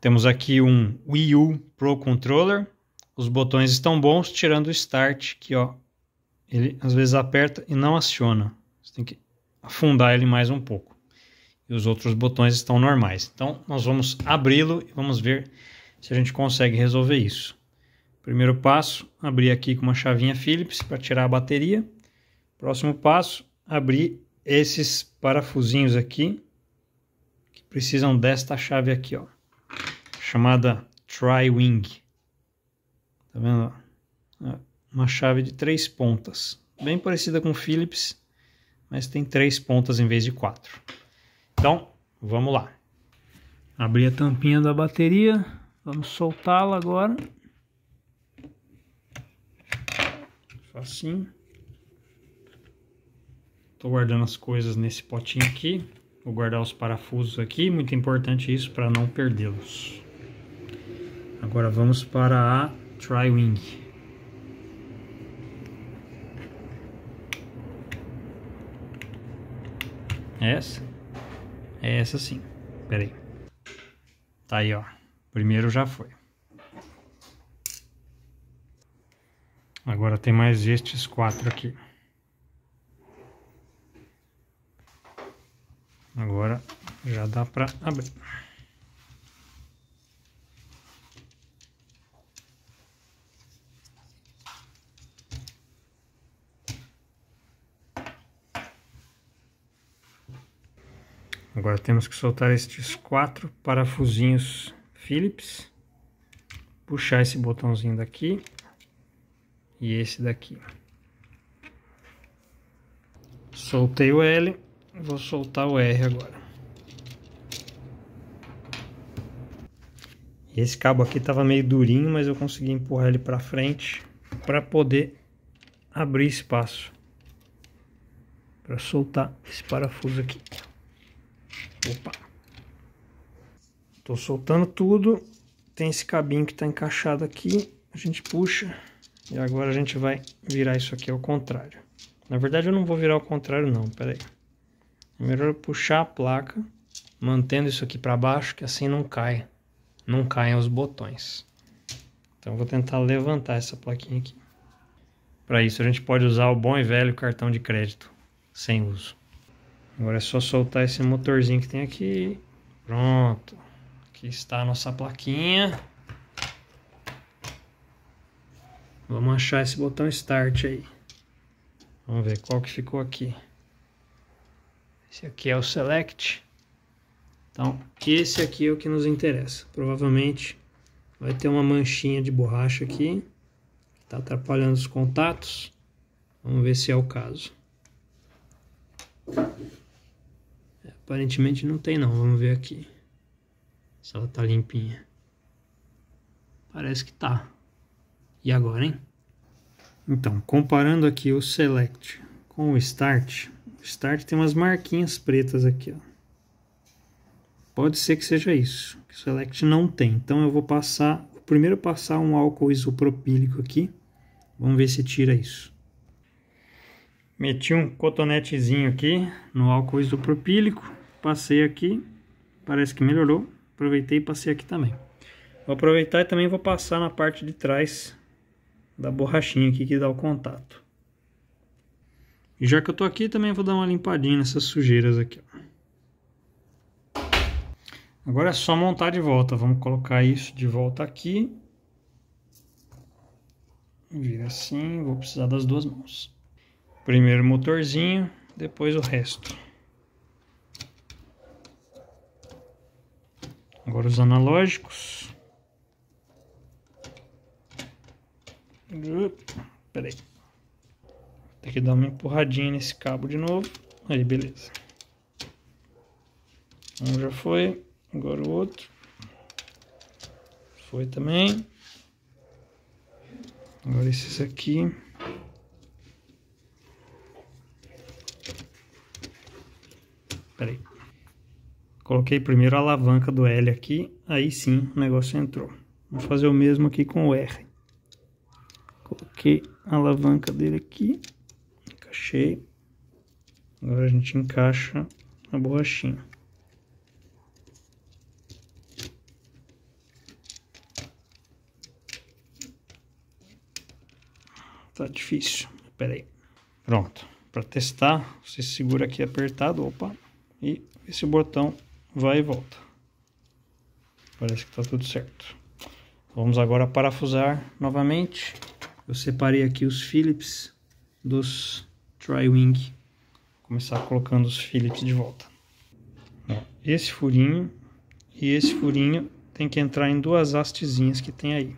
Temos aqui um Wii U Pro Controller. Os botões estão bons, tirando o Start, que ó, ele às vezes aperta e não aciona. Você tem que afundar ele mais um pouco. E os outros botões estão normais. Então, nós vamos abri-lo e vamos ver se a gente consegue resolver isso. Primeiro passo, abrir aqui com uma chavinha Phillips para tirar a bateria. Próximo passo, abrir esses parafusinhos aqui, que precisam desta chave aqui, ó chamada Tri-Wing. Tá vendo? É uma chave de três pontas. Bem parecida com Philips, mas tem três pontas em vez de quatro. Então, vamos lá. Abri a tampinha da bateria. Vamos soltá-la agora. Facinho. Estou guardando as coisas nesse potinho aqui. Vou guardar os parafusos aqui. Muito importante isso para não perdê-los. Agora vamos para a Tri-Wing. É essa? É essa sim. Pera aí. Tá aí, ó. Primeiro já foi. Agora tem mais estes quatro aqui. Agora já dá para abrir. Agora temos que soltar estes quatro parafusinhos Phillips, puxar esse botãozinho daqui e esse daqui. Soltei o L, vou soltar o R agora. Esse cabo aqui estava meio durinho, mas eu consegui empurrar ele para frente para poder abrir espaço para soltar esse parafuso aqui. Opa. Tô soltando tudo. Tem esse cabinho que tá encaixado aqui. A gente puxa. E agora a gente vai virar isso aqui ao contrário. Na verdade eu não vou virar ao contrário não, peraí. É melhor eu puxar a placa, mantendo isso aqui para baixo, que assim não cai. Não caem os botões. Então eu vou tentar levantar essa plaquinha aqui. Para isso a gente pode usar o bom e velho cartão de crédito sem uso. Agora é só soltar esse motorzinho que tem aqui. Pronto. Aqui está a nossa plaquinha. Vamos achar esse botão Start aí. Vamos ver qual que ficou aqui. Esse aqui é o Select. Então, esse aqui é o que nos interessa. Provavelmente vai ter uma manchinha de borracha aqui. Está atrapalhando os contatos. Vamos ver se é o caso. Aparentemente não tem não, vamos ver aqui. Se ela tá limpinha. Parece que tá. E agora, hein? Então, comparando aqui o Select com o Start, o Start tem umas marquinhas pretas aqui, ó. Pode ser que seja isso, que o Select não tem. Então eu vou passar, primeiro passar um álcool isopropílico aqui. Vamos ver se tira isso. Meti um cotonetezinho aqui no álcool isopropílico, passei aqui, parece que melhorou. Aproveitei e passei aqui também. Vou aproveitar e também vou passar na parte de trás da borrachinha aqui que dá o contato. E já que eu tô aqui, também vou dar uma limpadinha nessas sujeiras aqui. Ó. Agora é só montar de volta. Vamos colocar isso de volta aqui. Vira assim, vou precisar das duas mãos. Primeiro motorzinho, depois o resto. Agora os analógicos. Peraí. Tem que dar uma empurradinha nesse cabo de novo. Aí, beleza. Um já foi. Agora o outro. Foi também. Agora esses aqui. aí. Coloquei primeiro a alavanca do L aqui, aí sim o negócio entrou. Vou fazer o mesmo aqui com o R. Coloquei a alavanca dele aqui, encaixei. Agora a gente encaixa a borrachinha. Tá difícil. Peraí. aí. Pronto. Para testar, você segura aqui apertado, opa, e esse botão vai e volta. Parece que está tudo certo. Vamos agora parafusar novamente. Eu separei aqui os Phillips dos Tri-Wing. Começar colocando os Phillips de volta. Esse furinho e esse furinho tem que entrar em duas hastezinhas que tem aí.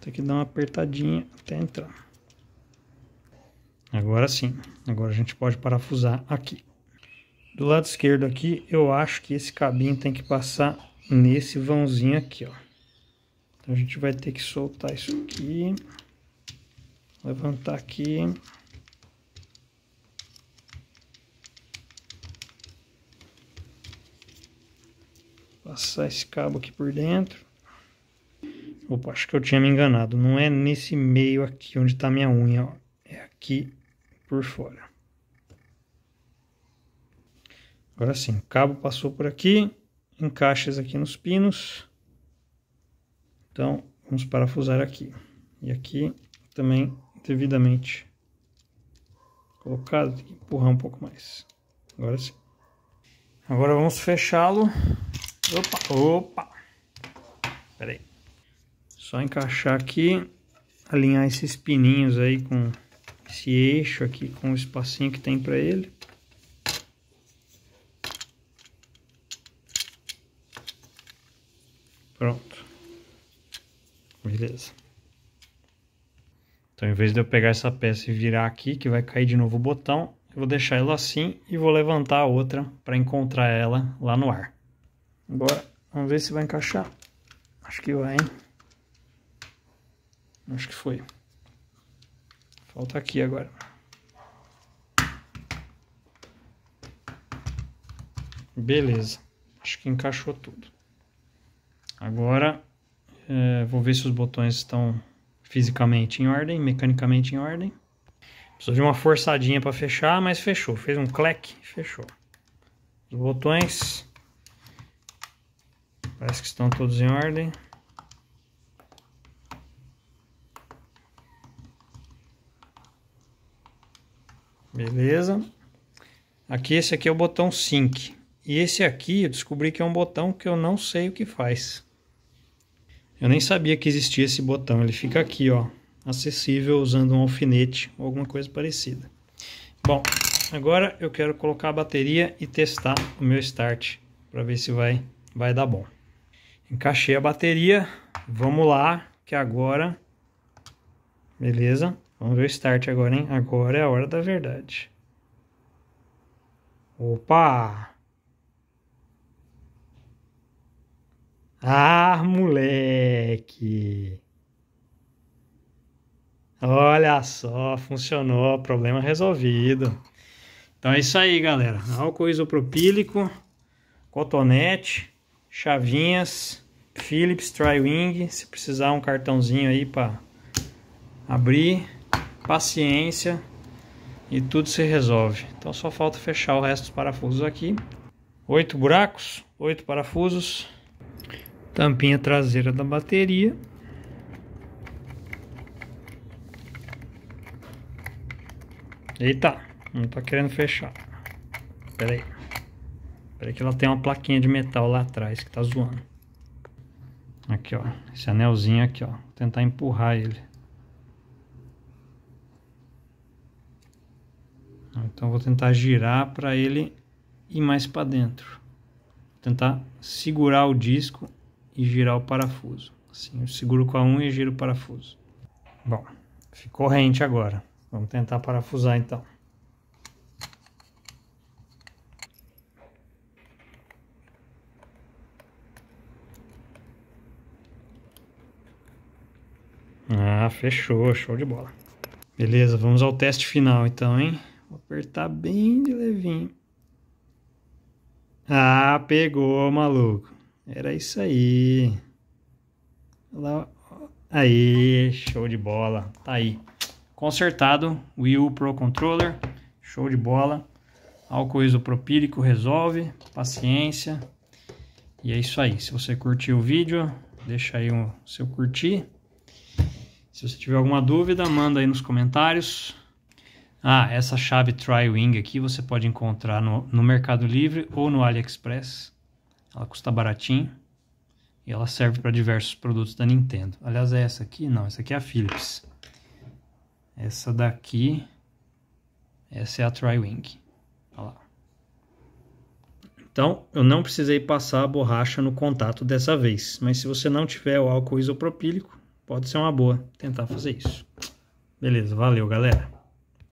Tem que dar uma apertadinha até entrar. Agora sim, agora a gente pode parafusar aqui. Do lado esquerdo aqui, eu acho que esse cabinho tem que passar nesse vãozinho aqui, ó. Então a gente vai ter que soltar isso aqui. Levantar aqui. Passar esse cabo aqui por dentro. Opa, acho que eu tinha me enganado. Não é nesse meio aqui onde tá minha unha, ó. É aqui por fora. Agora sim, o cabo passou por aqui, encaixa-se aqui nos pinos. Então, vamos parafusar aqui. E aqui também devidamente colocado, tem que empurrar um pouco mais. Agora sim. Agora vamos fechá-lo. Opa, opa. espera aí. Só encaixar aqui, alinhar esses pininhos aí com esse eixo aqui, com o espacinho que tem para ele. Pronto. Beleza. Então, em vez de eu pegar essa peça e virar aqui, que vai cair de novo o botão, eu vou deixar ela assim e vou levantar a outra para encontrar ela lá no ar. Agora, vamos ver se vai encaixar. Acho que vai, hein? Acho que foi. Falta aqui agora. Beleza. Acho que encaixou tudo. Agora, é, vou ver se os botões estão fisicamente em ordem, mecanicamente em ordem. Precisou de uma forçadinha para fechar, mas fechou. Fez um cleque, fechou. Os botões parece que estão todos em ordem. Beleza. Aqui esse aqui é o botão sync. E esse aqui eu descobri que é um botão que eu não sei o que faz. Eu nem sabia que existia esse botão. Ele fica aqui, ó, acessível usando um alfinete ou alguma coisa parecida. Bom, agora eu quero colocar a bateria e testar o meu start para ver se vai, vai dar bom. Encaixei a bateria, vamos lá, que agora... Beleza? Vamos ver o start agora, hein? Agora é a hora da verdade. Opa! Ah, moleque! Olha só, funcionou, problema resolvido. Então é isso aí, galera. Álcool isopropílico, cotonete, chavinhas, Philips Tri-Wing, se precisar um cartãozinho aí para abrir, paciência e tudo se resolve. Então só falta fechar o resto dos parafusos aqui. Oito buracos, oito parafusos tampinha traseira da bateria. Eita, não tá querendo fechar. Pera aí. Pera aí que ela tem uma plaquinha de metal lá atrás que tá zoando. Aqui, ó. Esse anelzinho aqui, ó. Vou tentar empurrar ele. Então vou tentar girar para ele ir mais para dentro. Vou tentar segurar o disco e girar o parafuso. Assim, eu seguro com a unha e giro o parafuso. Bom, ficou rente agora. Vamos tentar parafusar então. Ah, fechou, show de bola. Beleza, vamos ao teste final então, hein? Vou apertar bem de levinho. Ah, pegou, maluco. Era isso aí. Lá, aí, show de bola. Tá aí. Consertado Wii Wii Pro Controller. Show de bola. Álcool isopropílico resolve. Paciência. E é isso aí. Se você curtiu o vídeo, deixa aí o seu curtir. Se você tiver alguma dúvida, manda aí nos comentários. Ah, essa chave Tri-Wing aqui você pode encontrar no, no Mercado Livre ou no AliExpress. Ela custa baratinho e ela serve para diversos produtos da Nintendo. Aliás, é essa aqui? Não, essa aqui é a Philips. Essa daqui, essa é a Tri-Wing. Olha lá. Então, eu não precisei passar a borracha no contato dessa vez, mas se você não tiver o álcool isopropílico, pode ser uma boa tentar fazer isso. Beleza, valeu galera!